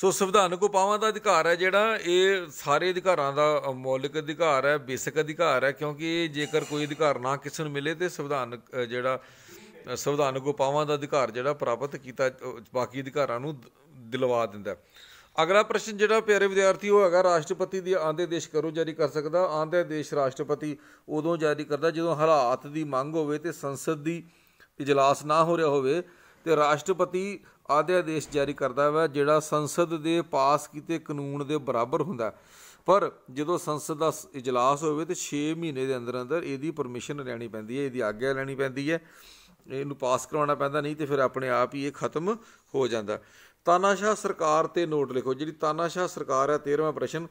ਸੋ ਸੰਵਿਧਾਨਕ ਉਪਾਵਾਂ ਦਾ ਅਧਿਕਾਰ ਹੈ ਜਿਹੜਾ ਇਹ ਸਾਰੇ ਅਧਿਕਾਰਾਂ ਦਾ ਮੌਲਿਕ ਅਧਿਕਾਰ ਹੈ ਬੇਸਿਕ ਅਧਿਕਾਰ ਹੈ ਕਿਉਂਕਿ ਜੇਕਰ ਕੋਈ ਅਧਿਕਾਰ ਨਾ ਕਿਸੇ ਨੂੰ ਮਿਲੇ ਤੇ ਸੰਵਿਧਾਨਕ ਜਿਹੜਾ ਸੰਵਿਧਾਨਕ ਉਪਾਵਾਂ ਦਾ ਅਧਿਕਾਰ ਜਿਹੜਾ ਪ੍ਰਾਪਤ ਕੀਤਾ ਬਾਕੀ ਅਧਿਕਾਰਾਂ ਨੂੰ ਦਿਲਵਾ ਦਿੰਦਾ ਅਗਲਾ ਪ੍ਰਸ਼ਨ ਜਿਹੜਾ ਪਿਆਰੇ ਵਿਦਿਆਰਥੀ ਉਹ ਹੈਗਾ ਰਾਸ਼ਟਰਪਤੀ ਦੀ ਆਦੇਸ਼ ਕਰੋ ਜਾਰੀ ਕਰ ਸਕਦਾ ਆਦੇਸ਼ ਰਾਸ਼ਟਰਪਤੀ ਉਦੋਂ ਜਾਰੀ ਕਰਦਾ ਜਦੋਂ ਹਾਲਾਤ ਦੀ ਮੰਗ ਹੋਵੇ ਤੇ ਸੰਸਦ ਦੀ ਇਜਲਾਸ ਨਾ ਹੋ ਰਿਹਾ ਹੋਵੇ ਤੇ ਰਾਸ਼ਟਰਪਤੀ ਆਦੇ ਆਦੇਸ਼ ਜਾਰੀ ਕਰਦਾ ਹੈ ਜਿਹੜਾ ਸੰਸਦ ਦੇ ਪਾਸ ਕੀਤੇ ਕਾਨੂੰਨ ਦੇ ਬਰਾਬਰ ਹੁੰਦਾ ਪਰ ਜਦੋਂ ਸੰਸਦ ਦਾ ਇਜਲਾਸ ਹੋਵੇ ਤੇ 6 ਮਹੀਨੇ ਦੇ ਅੰਦਰ ਅੰਦਰ ਇਹਦੀ ਪਰਮਿਸ਼ਨ ਲੈਣੀ ਪੈਂਦੀ ਹੈ ਇਹਦੀ ਆਗਿਆ ਲੈਣੀ ਪੈਂਦੀ ਹੈ ਇਹਨੂੰ ਪਾਸ ਕਰਾਉਣਾ ਪੈਂਦਾ ਨਹੀਂ ਤੇ ਫਿਰ ਆਪਣੇ ਆਪ ਹੀ ਇਹ ਖਤਮ ਹੋ ਜਾਂਦਾ ਤਾਨਾਸ਼ਾਹ ਸਰਕਾਰ ਤੇ ਨੋਟ ਲਿਖੋ ਜਿਹੜੀ ਤਾਨਾਸ਼ਾਹ ਸਰਕਾਰ ਹੈ 13ਵਾਂ ਪ੍ਰਸ਼ਨ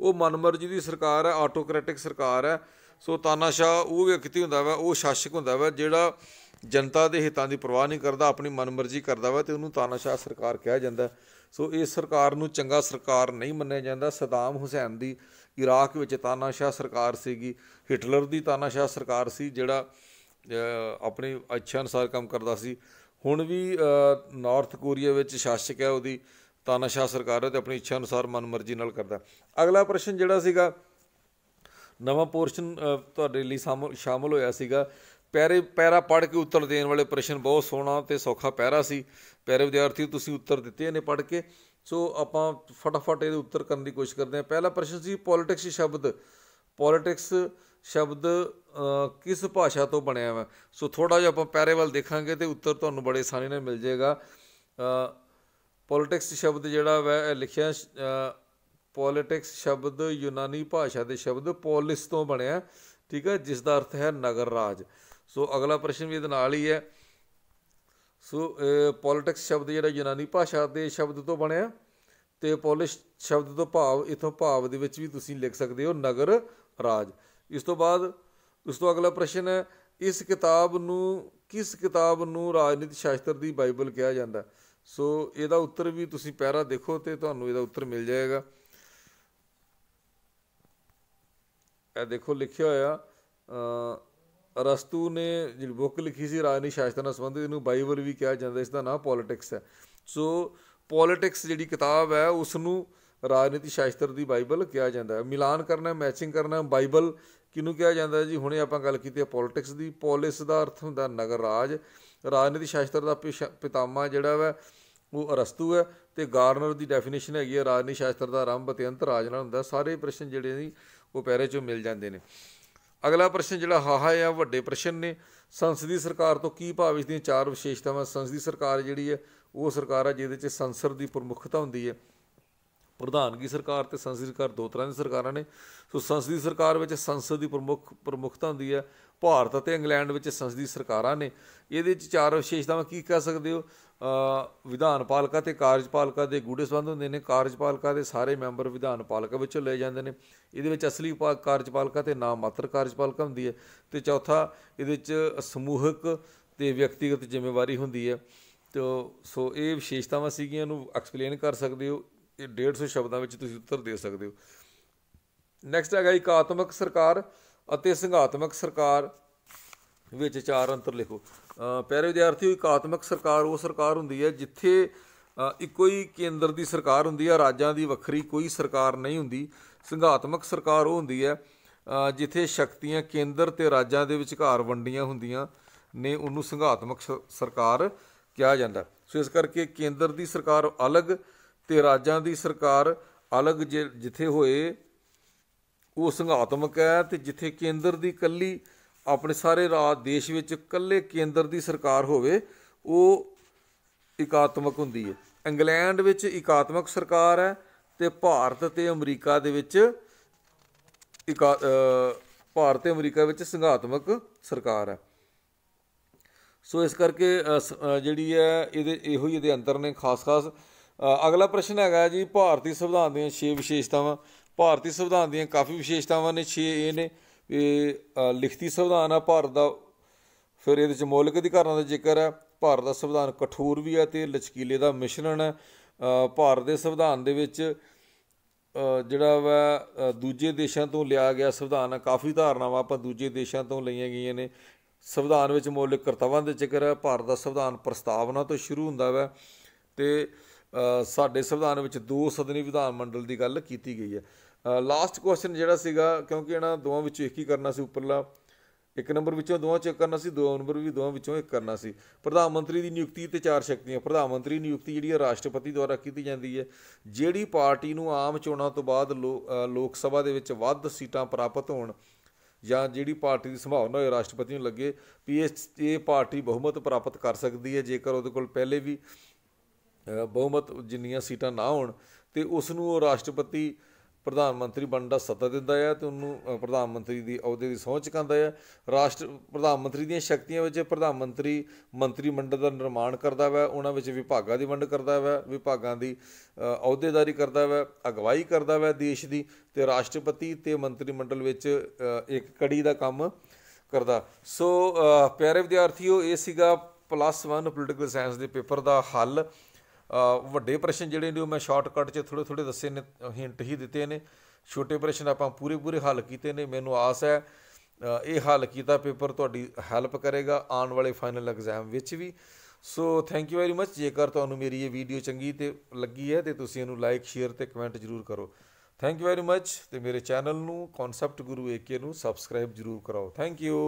ਉਹ ਮਨਮਰਜ਼ੀ ਦੀ ਸਰਕਾਰ ਹੈ ਆਟੋਕ੍ਰੈਟਿਕ ਸਰਕਾਰ ਹੈ ਸੋ ਤਾਨਾਸ਼ਾਹ ਉਹ ਵਿਅਕਤੀ ਹੁੰਦਾ ਵਾ ਉਹ ਸ਼ਾਸਕ ਹੁੰਦਾ ਵਾ ਜਿਹੜਾ ਜਨਤਾ ਦੇ ਹਿੱਤਾਂ ਦੀ ਪਰਵਾਹ ਨਹੀਂ ਕਰਦਾ ਆਪਣੀ ਮਨਮਰਜ਼ੀ ਕਰਦਾ ਵਾ ਤੇ ਉਹਨੂੰ ਤਾਨਾਸ਼ਾਹ ਸਰਕਾਰ ਕਿਹਾ ਜਾਂਦਾ ਸੋ ਇਸ ਸਰਕਾਰ ਨੂੰ ਚੰਗਾ ਸਰਕਾਰ ਨਹੀਂ ਮੰਨਿਆ ਜਾਂਦਾ ਸਦਾਮ ਹੁਸੈਨ ਦੀ ਇਰਾਕ ਵਿੱਚ ਤਾਨਾਸ਼ਾਹ ਸਰਕਾਰ ਸੀਗੀ ਹਿਟਲਰ ਦੀ ਤਾਨਾਸ਼ਾਹ ਸਰਕਾਰ ਸੀ ਜਿਹੜਾ ਆਪਣੇ ਅੱਛਾ ਅਨਸਾਰ ਕੰਮ ਕਰਦਾ ਸੀ ਹੁਣ ਵੀ ਨਾਰਥ ਕੋਰੀਆ ਵਿੱਚ ਸ਼ਾਸਕ ਹੈ ਉਹਦੀ ਤਾਨਾਸ਼ਾਹ ਸਰਕਾਰ ਹੈ ਤੇ ਆਪਣੀ ਇੱਛਾ ਅਨੁਸਾਰ ਮਨਮਰਜ਼ੀ ਨਾਲ ਕਰਦਾ ਅਗਲਾ ਪ੍ਰਸ਼ਨ ਜਿਹੜਾ ਸੀਗਾ ਨਵਾਂ ਪੋਰਸ਼ਨ ਤੁਹਾਡੇ ਲਈ ਸ਼ਾਮਲ ਹੋਇਆ ਸੀਗਾ ਪੈਰੇ ਪੈਰਾ ਪੜ ਕੇ ਉੱਤਰ ਦੇਣ ਵਾਲੇ ਪ੍ਰਸ਼ਨ ਬਹੁਤ ਸੋਹਣਾ ਤੇ ਸੌਖਾ ਪੈਰਾ ਸੀ ਪੈਰੇ ਵਿਦਿਆਰਥੀ ਤੁਸੀਂ ਉੱਤਰ ਦਿੱਤੇ ਨੇ ਪੜ ਕੇ ਸੋ ਆਪਾਂ ਫਟਾਫਟ ਇਹਦੇ ਉੱਤਰ ਕਰਨ ਦੀ ਕੋਸ਼ਿਸ਼ ਕਰਦੇ ਹਾਂ ਪਹਿਲਾ ਪ੍ਰਸ਼ਨ ਸੀ ਪੋਲਿਟਿਕਸ ਸ਼ਬਦ ਪੋਲਿਟਿਕਸ ਸ਼ਬਦ ਕਿਸ ਭਾਸ਼ਾ ਤੋਂ ਬਣਿਆ ਹੈ ਸੋ ਥੋੜਾ ਜਿਹਾ ਆਪਾਂ ਪੈਰੇ ਵੱਲ ਦੇਖਾਂਗੇ ਤੇ ਉੱਤਰ ਤੁਹਾਨੂੰ ਬੜੇ ਆਸਾਨੀ ਨਾਲ ਮਿਲ ਜਾਏਗਾ ਪੋਲਿਟਿਕਸ ਸ਼ਬਦ ਜਿਹੜਾ ਹੈ ਲਿਖਿਆ ਪੋਲਿਟਿਕਸ ਸ਼ਬਦ ਯੂਨਾਨੀ ਭਾਸ਼ਾ ਦੇ ਸ਼ਬਦ ਪੋਲਿਸ ਤੋਂ ਬਣਿਆ ਠੀਕ ਹੈ ਜਿਸ ਦਾ ਅਰਥ ਹੈ ਨਗਰ ਰਾਜ ਸੋ ਅਗਲਾ ਪ੍ਰਸ਼ਨ ਵੀ ਇਹਦੇ ਨਾਲ ਹੀ ਹੈ ਸੋ ਪੋਲਿਟਿਕਸ ਸ਼ਬਦ ਜਿਹੜਾ ਯੂਨਾਨੀ ਭਾਸ਼ਾ ਦੇ ਸ਼ਬਦ ਤੋਂ ਬਣਿਆ ਤੇ ਪੋਲਿਸ਼ ਸ਼ਬਦ ਤੋਂ ਭਾਵ ਇਥੋਂ ਭਾਵ ਦੇ ਵਿੱਚ ਵੀ ਤੁਸੀਂ ਲਿਖ ਸਕਦੇ ਹੋ ਨਗਰ ਰਾਜ ਇਸ ਤੋਂ ਬਾਅਦ ਉਸ ਤੋਂ ਅਗਲਾ ਪ੍ਰਸ਼ਨ ਹੈ ਇਸ ਕਿਤਾਬ ਨੂੰ ਕਿਸ ਕਿਤਾਬ ਨੂੰ ਰਾਜਨੀਤਿਕ ਸ਼ਾਸਤਰ ਦੀ ਬਾਈਬਲ ਕਿਹਾ ਜਾਂਦਾ ਸੋ ਇਹਦਾ ਉੱਤਰ ਵੀ ਤੁਸੀਂ ਪੈਰਾ ਦੇਖੋ ਤੇ ਤੁਹਾਨੂੰ ਇਹਦਾ ਉੱਤਰ ਮਿਲ ਜਾਏਗਾ ਇਹ ਦੇਖੋ ਲਿਖਿਆ ਹੋਇਆ ਅਰਸਤੂ ਨੇ ਜਿਹੜੀ ਬੁੱਕ ਲਿਖੀ ਸੀ ਰਾਜਨੀਤਿਕ ਸ਼ਾਸਤਰ ਨਾਲ ਸੰਬੰਧਿਤ ਇਹਨੂੰ ਬਾਈਬਲ ਵੀ ਕਿਹਾ ਜਾਂਦਾ ਇਸ ਦਾ ਨਾਮ ਪੋਲਿਟਿਕਸ ਹੈ ਸੋ ਪੋਲਿਟਿਕਸ ਜਿਹੜੀ ਕਿਤਾਬ ਹੈ ਉਸ ਨੂੰ ਰਾਜਨੀਤੀ ਸ਼ਾਸਤਰ ਦੀ ਬਾਈਬਲ ਕਿਹਾ ਜਾਂਦਾ ਹੈ ਮਿਲਾਨ ਕਰਨਾ ਮੈਚਿੰਗ ਕਰਨਾ ਬਾਈਬਲ ਕਿਨੂੰ ਕਿਹਾ ਜਾਂਦਾ ਜੀ ਹੁਣੇ ਆਪਾਂ ਗੱਲ ਕੀਤੀ ਹੈ ਪੋਲਿਟਿਕਸ ਦੀ ਪੋਲਿਸ ਦਾ ਅਰਥ ਹੁੰਦਾ ਨਗਰ ਰਾਜ ਰਾਜਨੀਤੀ ਸ਼ਾਸਤਰ ਦਾ ਪਿਤਾਮਾ ਜਿਹੜਾ ਵਾ ਉਹ ਅਰਸਤੂ ਹੈ ਤੇ ਗਾਰਨਰ ਦੀ ਡੈਫੀਨੇਸ਼ਨ ਹੈਗੀ ਹੈ ਰਾਜਨੀਤੀ ਸ਼ਾਸਤਰ ਦਾ ਆਰੰਭ ਅਤੇ ਅੰਤ ਰਾਜ ਨਾਲ ਹੁੰਦਾ ਸਾਰੇ ਪ੍ਰਸ਼ਨ ਜਿਹੜੇ ਨੇ ਉਹ ਪੈਰੇ ਚੋਂ ਮਿਲ ਜਾਂਦੇ ਨੇ ਅਗਲਾ ਪ੍ਰਸ਼ਨ ਜਿਹੜਾ ਹਾਹਾ ਆ ਵੱਡੇ ਪ੍ਰਸ਼ਨ ਨੇ ਸੰਸਦੀ ਸਰਕਾਰ ਤੋਂ ਕੀ ਭਾਵ ਇਸ ਦੀਆਂ ਚਾਰ ਵਿਸ਼ੇਸ਼ਤਾਵਾਂ ਸੰਸਦੀ ਸਰਕਾਰ ਜਿਹੜੀ ਹੈ ਉਹ ਸਰਕਾਰ ਹੈ ਜਿਹਦੇ 'ਚ ਸੰਸਦ ਦੀ ਪ੍ਰਮੁੱਖਤਾ ਹੁੰਦੀ ਹੈ ਪ੍ਰਧਾਨਗੀ ਸਰਕਾਰ ਤੇ ਸੰਸਦੀ ਸਰਕਾਰ ਦੋ ਤਰ੍ਹਾਂ ਦੀਆਂ ਸਰਕਾਰਾਂ ਨੇ ਸੋ ਸੰਸਦੀ ਸਰਕਾਰ ਵਿੱਚ ਸੰਸਦ ਦੀ ਪ੍ਰਮੁੱਖ ਪ੍ਰਮੁੱਖਤਾ ਹੁੰਦੀ ਹੈ ਭਾਰਤ ਅਤੇ ਇੰਗਲੈਂਡ ਵਿੱਚ ਸੰਸਦੀ ਸਰਕਾਰਾਂ ਨੇ ਇਹਦੇ ਵਿੱਚ ਚਾਰ ਵਿਸ਼ੇਸ਼ਤਾਵਾਂ ਕੀ ਕਹਿ ਸਕਦੇ ਹੋ ਵਿਧਾਨ ਪਾਲਿਕਾ ਤੇ ਕਾਰਜਪਾਲਿਕਾ ਦੇ ਗੂੜੇ ਸੰਬੰਧ ਹੁੰਦੇ ਨੇ ਕਾਰਜਪਾਲਿਕਾ ਦੇ ਸਾਰੇ ਮੈਂਬਰ ਵਿਧਾਨ ਪਾਲਿਕਾ ਵਿੱਚੋਂ ਲਏ ਜਾਂਦੇ ਨੇ ਇਹਦੇ ਵਿੱਚ ਅਸਲੀ ਕਾਰਜਪਾਲਿਕਾ ਤੇ ਨਾਮ ਮਾਤਰ ਕਾਰਜਪਾਲਿਕਾ ਹੁੰਦੀ ਹੈ ਤੇ ਚੌਥਾ ਇਹਦੇ ਵਿੱਚ ਸਮੂਹਕ ਤੇ ਵਿਅਕਤੀਗਤ ਜ਼ਿੰਮੇਵਾਰੀ ਹੁੰਦੀ ਹੈ ਤੋ ਸੋ ਇਹ ਵਿਸ਼ੇਸ਼ਤਾਵਾਂ ਸੀਗੀਆਂ ਨੂੰ ਐਕਸਪਲੇਨ ਕਰ ਸਕਦੇ ਹੋ ਇਹ 150 ਸ਼ਬਦਾਂ ਵਿੱਚ ਤੁਸੀਂ ਉੱਤਰ ਦੇ ਸਕਦੇ ਹੋ ਨੈਕਸਟ ਹੈਗਾ ਇਕਾਤਮਕ ਸਰਕਾਰ ਅਤੇ ਸੰਘਾਤਮਕ ਸਰਕਾਰ ਵਿੱਚ ਚਾਰ ਅੰਤਰ ਲਿਖੋ ਪਿਆਰੇ ਵਿਦਿਆਰਥੀਓ ਇਕਾਤਮਕ ਸਰਕਾਰ ਉਹ ਸਰਕਾਰ ਹੁੰਦੀ ਹੈ ਜਿੱਥੇ ਇੱਕੋ ਹੀ ਕੇਂਦਰ ਦੀ ਸਰਕਾਰ ਹੁੰਦੀ ਹੈ ਰਾਜਾਂ ਦੀ ਵੱਖਰੀ ਕੋਈ ਸਰਕਾਰ ਨਹੀਂ ਹੁੰਦੀ ਸੰਘਾਤਮਕ ਸਰਕਾਰ ਉਹ ਹੁੰਦੀ ਹੈ ਜਿੱਥੇ ਸ਼ਕਤੀਆਂ ਕੇਂਦਰ ਤੇ ਰਾਜਾਂ ਦੇ ਵਿਚਕਾਰ ਵੰਡੀਆਂ ਹੁੰਦੀਆਂ ਨੇ ਉਹਨੂੰ ਸੰਘਾਤਮਕ ਸਰਕਾਰ ਕਿਹਾ ਜਾਂਦਾ ਸੋ ਇਸ ਕਰਕੇ ਕੇਂਦਰ ਦੀ ਸਰਕਾਰ ਅਲੱਗ ਤੇ ਰਾਜਾਂ ਦੀ ਸਰਕਾਰ ਅਲੱਗ ਜਿੱਥੇ ਹੋਏ ਉਹ ਸੰਘਾਤਮਕ ਹੈ ਤੇ ਜਿੱਥੇ ਕੇਂਦਰ ਦੀ ਕੱਲੀ ਆਪਣੇ ਸਾਰੇ ਰਾਜ ਦੇਸ਼ ਵਿੱਚ ਕੱਲੇ ਕੇਂਦਰ ਦੀ ਸਰਕਾਰ ਹੋਵੇ ਉਹ ਇਕਾਤਮਕ ਹੁੰਦੀ ਹੈ ਇੰਗਲੈਂਡ ਵਿੱਚ ਇਕਾਤਮਕ ਸਰਕਾਰ ਹੈ ਤੇ ਭਾਰਤ ਤੇ ਅਮਰੀਕਾ ਦੇ ਵਿੱਚ ਇਕਾ ਭਾਰਤ ਤੇ ਅਮਰੀਕਾ ਵਿੱਚ ਸੰਘਾਤਮਕ ਸਰਕਾਰ ਹੈ ਸੋ ਇਸ ਕਰਕੇ ਜਿਹੜੀ ਹੈ ਇਹਦੇ ਇਹੋ ਹੀ ਇਹਦੇ ਅੰਦਰ ਨੇ ਖਾਸ ਖਾਸ ਅਗਲਾ ਪ੍ਰਸ਼ਨ ਹੈਗਾ ਜੀ ਭਾਰਤੀ ਸੰਵਿਧਾਨ ਦੀਆਂ 6 ਵਿਸ਼ੇਸ਼ਤਾਵਾਂ ਭਾਰਤੀ ਸੰਵਿਧਾਨ ਦੀਆਂ ਕਾਫੀ ਵਿਸ਼ੇਸ਼ਤਾਵਾਂ ਨੇ 6 ਇਹ ਨੇ ਇਹ ਲਿਖਤੀ ਸੰਵਿਧਾਨ ਆ ਭਾਰਤ ਦਾ ਫਿਰ ਇਹਦੇ ਵਿੱਚ ਮੌਲਿਕ ਅਧਿਕਾਰਾਂ ਦਾ ਜ਼ਿਕਰ ਹੈ ਭਾਰਤ ਦਾ ਸੰਵਿਧਾਨ ਕਠੋਰ ਵੀ ਹੈ ਤੇ ਲਚਕੀਲੇ ਦਾ ਮਿਸ਼ਰਣ ਹੈ ਭਾਰਤ ਦੇ ਸੰਵਿਧਾਨ ਦੇ ਵਿੱਚ ਜਿਹੜਾ ਵਾ ਦੂਜੇ ਦੇਸ਼ਾਂ ਤੋਂ ਲਿਆ ਗਿਆ ਸੰਵਿਧਾਨ ਆ ਕਾਫੀ ਧਾਰਨਾਵਾਂ ਆਪਾਂ ਦੂਜੇ ਦੇਸ਼ਾਂ ਤੋਂ ਲਈਆਂ ਗਈਆਂ ਨੇ ਸੰਵਿਧਾਨ ਵਿੱਚ ਮੌਲਿਕ ਕਰਤੱਵਾਂ ਦਾ ਜ਼ਿਕਰ ਹੈ ਭਾਰਤ ਦਾ ਸੰਵਿਧਾਨ ਪ੍ਰਸਤਾਵਨਾ ਤੋਂ ਸ਼ੁਰੂ ਹੁੰਦਾ ਵਾ ਤੇ ਸਾਡੇ ਸੰਵਿਧਾਨ ਵਿੱਚ ਦੋ ਸਦਨੀ ਵਿਧਾਨ ਮੰਡਲ ਦੀ ਗੱਲ ਕੀਤੀ ਗਈ ਹੈ ਲਾਸਟ ਕੁਐਸਚਨ ਜਿਹੜਾ ਸੀਗਾ ਕਿਉਂਕਿ ਇਹਨਾਂ ਦੋਵਾਂ ਵਿੱਚੋਂ ਇੱਕ ਹੀ ਕਰਨਾ ਸੀ ਉੱਪਰਲਾ ਇੱਕ ਨੰਬਰ ਵਿੱਚੋਂ ਦੋਵਾਂ ਚੈੱਕ ਕਰਨਾ ਸੀ ਦੋ ਨੰਬਰ ਵੀ ਦੋਵਾਂ ਵਿੱਚੋਂ ਇੱਕ ਕਰਨਾ ਸੀ ਪ੍ਰਧਾਨ ਮੰਤਰੀ ਦੀ ਨਿਯੁਕਤੀ ਤੇ ਚਾਰ ਸ਼ਕਤੀਆਂ ਪ੍ਰਧਾਨ ਮੰਤਰੀ ਨਿਯੁਕਤੀ ਜਿਹੜੀ ਹੈ ਰਾਸ਼ਟਰਪਤੀ ਦੁਆਰਾ ਕੀਤੀ ਜਾਂਦੀ ਹੈ ਜਿਹੜੀ ਪਾਰਟੀ ਨੂੰ ਆਮ ਚੋਣਾਂ ਤੋਂ ਬਾਅਦ ਲੋਕ ਸਭਾ ਦੇ ਵਿੱਚ ਵੱਧ ਸੀਟਾਂ ਪ੍ਰਾਪਤ ਹੋਣ ਜਾਂ ਜਿਹੜੀ ਪਾਰਟੀ ਦੀ ਸੰਭਾਵਨਾ ਹੋਏ ਰਾਸ਼ਟਰਪਤੀ ਨੂੰ ਲੱਗੇ ਵੀ ਇਹ ਇਹ ਪਾਰਟੀ ਬਹੁਮਤ ਪ੍ਰਾਪਤ ਕਰ ਸਕਦੀ ਹੈ ਜੇਕਰ ਉਹਦੇ ਕੋਲ ਪਹਿਲੇ ਵੀ ਬਹੁਮਤ ਜਿੰਨੀਆਂ ਸੀਟਾਂ ਨਾ ਹੋਣ ਤੇ ਉਸ ਨੂੰ ਉਹ ਰਾਸ਼ਟਰਪਤੀ ਪ੍ਰਧਾਨ ਮੰਤਰੀ ਬਣਨ ਦਾ ਸੱਦਾ ਦਿੰਦਾ ਹੈ ਤੇ ਉਹਨੂੰ ਪ੍ਰਧਾਨ ਮੰਤਰੀ ਦੀ ਅਹੁਦੇ ਦੀ ਸਹੁੰ ਚੁਕਾਉਂਦਾ ਹੈ ਰਾਸ਼ਟਰ ਪ੍ਰਧਾਨ ਮੰਤਰੀ ਦੀਆਂ ਸ਼ਕਤੀਆਂ ਵਿੱਚ ਪ੍ਰਧਾਨ ਮੰਤਰੀ ਮੰਤਰੀ ਮੰਡਲ ਦਾ ਨਿਰਮਾਣ ਕਰਦਾ ਹੈ ਉਹਨਾਂ ਵਿੱਚ ਵਿਭਾਗਾਂ ਦੀ ਵੰਡ ਕਰਦਾ ਹੈ ਵਿਭਾਗਾਂ ਦੀ ਅਹੁਦੇਦਾਰੀ ਕਰਦਾ ਹੈ ਅਗਵਾਈ ਕਰਦਾ ਹੈ ਦੇਸ਼ ਦੀ ਤੇ ਰਾਸ਼ਟਰਪਤੀ ਤੇ ਮੰਤਰੀ ਮੰਡਲ ਵਿੱਚ ਇੱਕ ਕੜੀ ਦਾ ਕੰਮ ਕਰਦਾ ਸੋ ਪਿਆਰੇ ਵਿਦਿਆਰਥੀਓ ਇਹ ਸੀਗਾ ਪਲੱਸ 1 ਪੋਲੀਟੀਕਲ ਸਾਇੰਸ ਦੇ ਪੇਪਰ ਦਾ ਹੱਲ ਵੱਡੇ ਪ੍ਰਸ਼ਨ ਜਿਹੜੇ ਨੇ ਉਹ ਮੈਂ ਸ਼ਾਰਟਕਟ 'ਚ ਥੋੜੇ ਥੋੜੇ ਦੱਸੇ ਨੇ ਹਿੰਟ ਹੀ ਦਿੱਤੇ ਨੇ ਛੋਟੇ ਪ੍ਰਸ਼ਨ ਆਪਾਂ ਪੂਰੇ ਪੂਰੇ ਹੱਲ ਕੀਤੇ ਨੇ ਮੈਨੂੰ ਆਸ ਹੈ ਇਹ ਹੱਲ ਕੀਤਾ ਪੇਪਰ ਤੁਹਾਡੀ ਹੈਲਪ ਕਰੇਗਾ ਆਉਣ ਵਾਲੇ ਫਾਈਨਲ ਐਗਜ਼ਾਮ ਵਿੱਚ ਵੀ so thank you very much ਜੇਕਰ ਤੁਹਾਨੂੰ ਮੇਰੀ ਇਹ ਵੀਡੀਓ ਚੰਗੀ ਤੇ ਲੱਗੀ ਹੈ ਤੇ ਤੁਸੀਂ ਇਹਨੂੰ ਲਾਈਕ ਸ਼ੇਅਰ ਤੇ ਕਮੈਂਟ ਜ਼ਰੂਰ ਕਰੋ ਥੈਂਕ ਯੂ ਵੈਰੀ ਮੱਚ ਤੇ ਮੇਰੇ ਚੈਨਲ ਨੂੰ ਕਨਸੈਪਟ ਗੁਰੂ ਏਕੇ ਨੂੰ ਸਬਸਕ੍ਰਾਈਬ ਜ਼ਰੂਰ ਕਰਾਓ ਥੈਂਕ ਯੂ